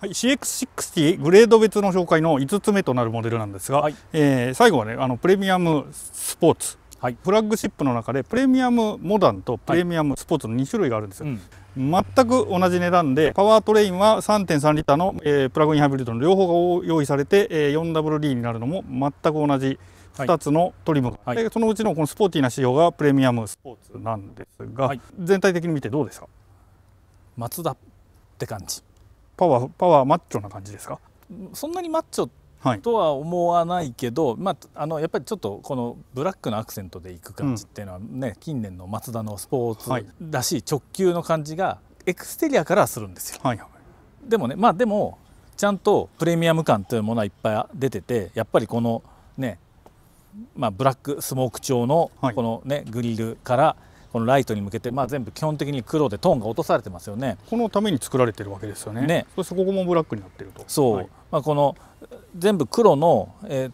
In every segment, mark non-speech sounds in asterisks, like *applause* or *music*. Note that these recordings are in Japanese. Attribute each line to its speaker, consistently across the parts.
Speaker 1: はい、CX60 グレード別の紹介の5つ目となるモデルなんですが、はい、えー、最後はねあのプレミアムスポーツ、はい、フラッグシップの中でプレミアムモダンとプレミアムスポーツの2種類があるんですよ、はいうん、全く同じ値段でパワートレインは3.3リッターの、えー、プラグインハイブリッドの両方が用意されて、えー、4WD になるのも全く同じ2つのトリムが、はい、でそのうちのこのスポーティーな仕様がプレミアムスポーツなんですが、全体的に見てどうですかツダって感じパワーパ
Speaker 2: ワーマッチョな感じですかそんなにマッチョとは思わないけど、はい、まあ、あのやっぱりちょっとこのブラックのアクセントでいく感じっていうのはね、うん、近年の松田のスポーツらしい直球の感じがエクステリアからするんですよ。はいはい、でもねまあでもちゃんとプレミアム感というものはいっぱい出ててやっぱりこのねまあ、ブラックスモーク調のこのね、ね、はい、グリルからこのライトに向けて、まあ、全部基本的に黒でトーンが落とされてますよねこのために作られてるわけですよねねそしてここもブラックになってるとそう、はい、まあ、この全部黒の、えー、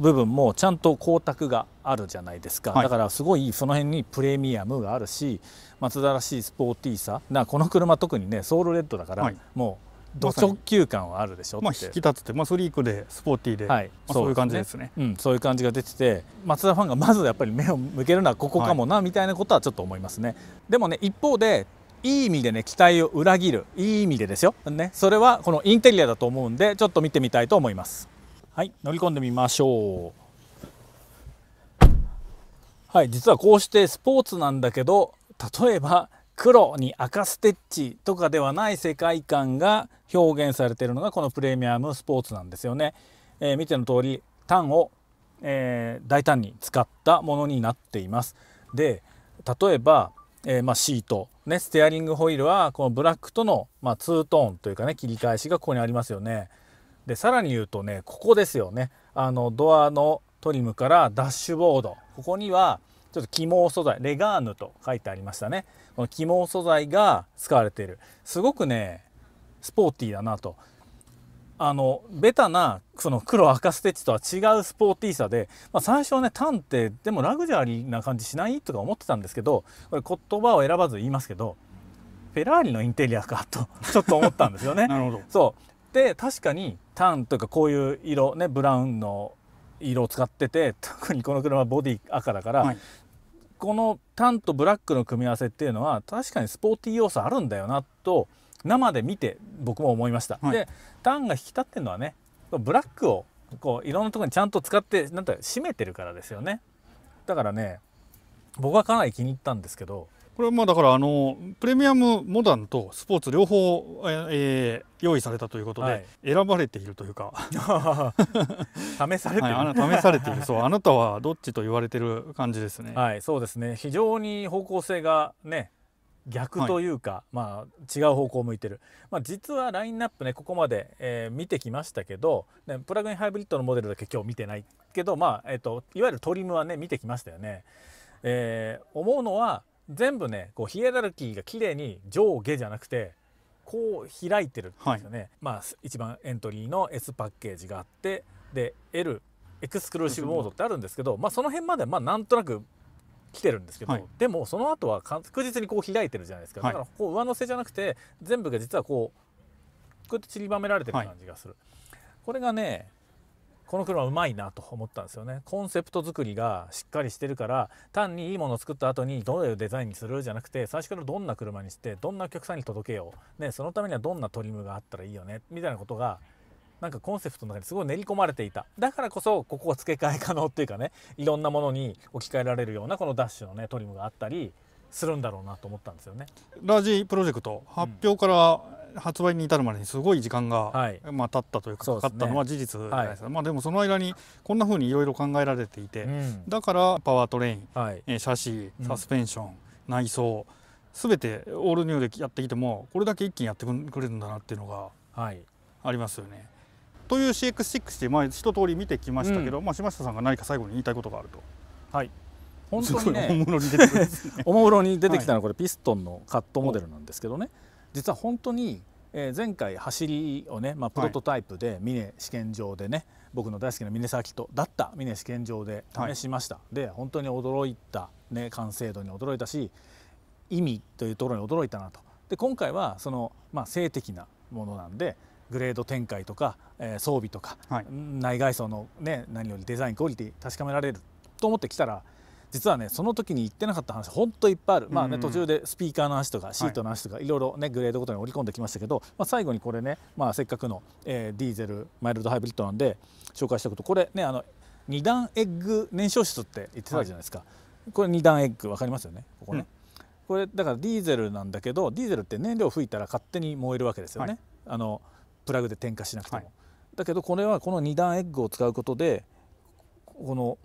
Speaker 2: 部分もちゃんと光沢があるじゃないですか、はい、だからすごいその辺にプレミアムがあるし松田らしいスポーティーさなこの車特にねソウルレッドだから、はい、もうド直球感はあるでしょまあ引き立てて、まあ、スリークでスポーティーで、はいまあ、そういう感じですね、うん、そういう感じが出てて松田ファンがまずやっぱり目を向けるのはここかもな、はい、みたいなことはちょっと思いますね。でもね一方でいい意味でね期待を裏切るいい意味でですよ、ね、それはこのインテリアだと思うんでちょっと見てみたいと思いますはい乗り込んでみましょうはい実はこうしてスポーツなんだけど例えば黒に赤ステッチとかではない世界観が表現されているのがこのプレミアムスポーツなんですよね。えー、見ての通りタンを、えー、大胆に使ったものになっています。で例えば、えー、まあ、シート、ね、ステアリングホイールはこのブラックとの、まあ、ツートーンというかね切り返しがここにありますよね。でさらに言うとねここですよねあのドアのトリムからダッシュボードここにはちょっと起毛素材レガーヌと書いてありましたねこの起毛素材が使われているすごくねスポーティーだなとあのベタなその黒赤ステッチとは違うスポーティーさで、まあ、最初はねタンってでもラグジュアリーな感じしないとか思ってたんですけどこれ言葉を選ばず言いますけどフェラーリのインテリアかとちょっと思ったんですよね。*laughs* なるほどそうで確かにタンというかこういう色ねブラウンの色を使ってて特にこの車ボディ赤だから、このタンとブラックの組み合わせっていうのは確かにスポーティー要素あるんだよなと生で見て僕も思いました、はい、でタンが引き立ってるのはねブラックをこういろんなとこにちゃんと使ってなんて締めてるからですよねだからね僕はかなり気に入ったんですけど
Speaker 1: これはまあだからあのプレミアムモダンとスポーツ両方、えー、用意されたということで、はい、選ばれているというか *laughs* 試されてる、はい、試されているそうあなたはどっちと言われてる感じですね。はいそうですね
Speaker 2: 非常に方向性がね逆というか、はい、まあ、違う方向を向いてる、まあ、実はラインナップねここまで、えー、見てきましたけど、ね、プラグインハイブリッドのモデルだけ今日見てないけど、まあえーと、といわゆるトリムはね見てきましたよね。えー、思うのは全部ねこうヒエラルキーが綺麗に上下じゃなくてこう開いてるんですよね、はい、まあ一番エントリーの S パッケージがあってで L エクスクルーシブモードってあるんですけど、まあ、その辺までまあなんとなく来てるんですけど、はい、でもその後は確実にこう開いてるじゃないですか、だからこう上乗せじゃなくて全部が実はこうこうやって散りばめられてる感じがする、はい、これがねこの車うまいなと思ったんですよねコンセプト作りがしっかりしてるから単にいいものを作った後にどういうデザインにするじゃなくて最初からどんな車にしてどんなお客さんに届けよう、ね、そのためにはどんなトリムがあったらいいよねみたいなことがなんかコンセプトの中にすごい練り込まれていただからこそここは付け替え可能っていうかねいろんなものに置き換えられるようなこのダッシュのねトリムがあったりするんだろうなと思ったんですよね
Speaker 1: ラジプロジェクト発表から、うん発売に至るまでにすごい時間が、はい、まあ、経ったというかかかったのは事実じゃないですか、はい、まあ、でもその間にこんなふうにいろいろ考えられていて、うん、だからパワートレイン、はい、えー、シャシーサスペンション、うん、内装すべてオールニューでやってきてもこれだけ一気にやってくれるんだなっていうのがありますよね。という CX6 でまあ一通り見てきましたけど、うん、まあ、島下さんが何か最後に言いたいことがあると。はい本当にね *laughs* おもむろに出てきたのはこれ
Speaker 2: ピストンのカットモデルなんですけどね、実は本当に前回走りをね、まあ、プロトタイプで峰、試験場でね僕の大好きな峰サーキットだった峰試験場で試しました、はい、で本当に驚いた、ね、完成度に驚いたし意味というところに驚いたなとで今回はその、まあ、性的なものなんでグレード展開とか、えー、装備とか、はい、内外装の、ね、何よりデザインクオリティ確かめられると思ってきたら実はねその時に言ってなかった話ほんといっぱいある、まあね、途中でスピーカーの話とかシートの話とか、い、ろいろねグレードごとに織り込んできましたけど、まあ、最後にこれね、まあ、せっかくの、えー、ディーゼルマイルドハイブリッドなんで紹介したことこれねあの2段エッグ燃焼室って言ってたじゃないですか、はい、これ2段エッグ分かりますよねここね、うん、これだからディーゼルなんだけどディーゼルって燃料吹いたら勝手に燃えるわけですよね、はい、あのプラグで点火しなくても、はい、だけどこれはこの2段エッグを使うことでこの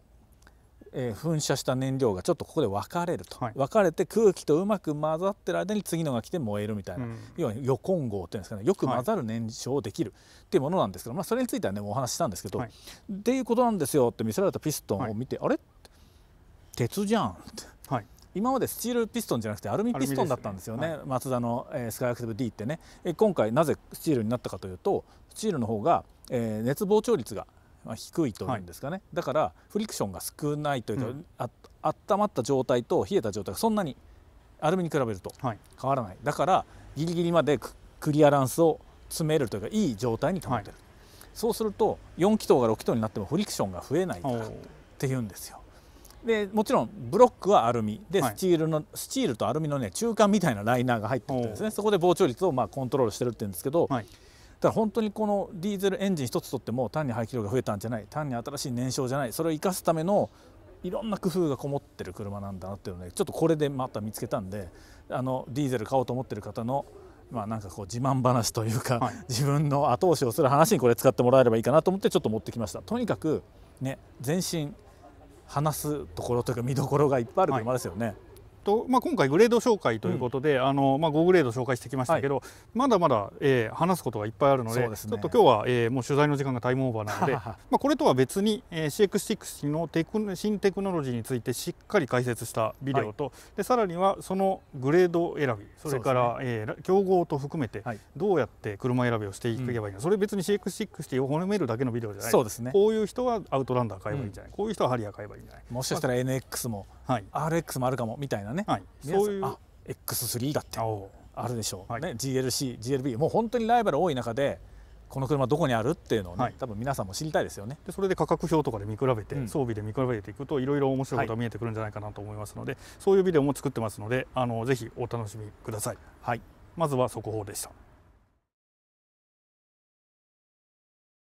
Speaker 2: えー、噴射した燃料がちょっとここで分かれると、はい、分かれて空気とうまく混ざってる間に次のが来て燃えるみたいな、うん、要は予混合っていうんですかねよく混ざる燃焼できるっていうものなんですけど、まあ、それについてはねお話ししたんですけど、はい、っていうことなんですよって見せられたピストンを見て、あれ鉄じゃんって。今までスチールピストンじゃなくてアルミピストンだったんですよね、ねはい、マツダの、えー、スカイアクティブ D ってね、えー、今回なぜスチールになったかというとスチールの方が、えー、熱膨張率がまあ、低いというんですかね、はい、だからフリクションが少ないというか、うん、あ温まった状態と冷えた状態がそんなにアルミに比べると変わらない、はい、だからギリギリまでクリアランスを詰めるというかいい状態に保てる、はい、そうすると4気筒が6気筒になってもフリクションが増えないっていうんですよでもちろんブロックはアルミでスチールの、はい、スチールとアルミのね中間みたいなライナーが入ってるんですねそこで膨張率をまあコントロールしてるって言うんですけど、はい、だ本当にこのディーゼルエンジン1つとっても単に排気量が増えたんじゃない単に新しい燃焼じゃないそれを生かすためのいろんな工夫がこもってる車なんだなっていうのでちょっとこれでまた見つけたんであのディーゼル買おうと思ってる方のまあ、なんかこう自慢話というか、はい、自分の後押しをする話にこれ使ってもらえればいいかなと思ってちょっと持ってきましたとにかくね全身
Speaker 1: 話すところというか見どころがいっぱいある車ですよね、はい、とまあ、今回グレード紹介ということで、うん、あのまあ、5グレード紹介してきましたけど、はい、まだまだ、えー、話すことがいっぱいあるので、ね、ちょっと今日は、えー、もう取材の時間がタイムオーバーなのでまあこれとは別に、えー、c x 6のテク新テクノロジーについてしっかり解説したビデオと、はい、でさらにはそのグレード選びそれから、ねえー、競合と含めて、どうやって車選びをしていけばいいの、うそれ別に CX60 を褒めるだけのビデオじゃないそうです、ね、こういう人はアウトランダー買えばいいんじゃない、うん、こういう人はハリアー買えばいいんじゃないもしかしたら NX も、はい、RX もあるかもみたいなね、はい、そういう
Speaker 2: あ X3 だってあるでしょう、はい、ね、GLC、GLB もう本当にライバル多い中でこの車どこにあるっていうのをね、はい、多分皆さんも知りたいですよね
Speaker 1: でそれで価格表とかで見比べて、うん、装備で見比べていくといろいろ面白いことが見えてくるんじゃないかなと思いますので、そういうビデオも作ってますのであのぜひお楽しみください、はい、まずは速報でした。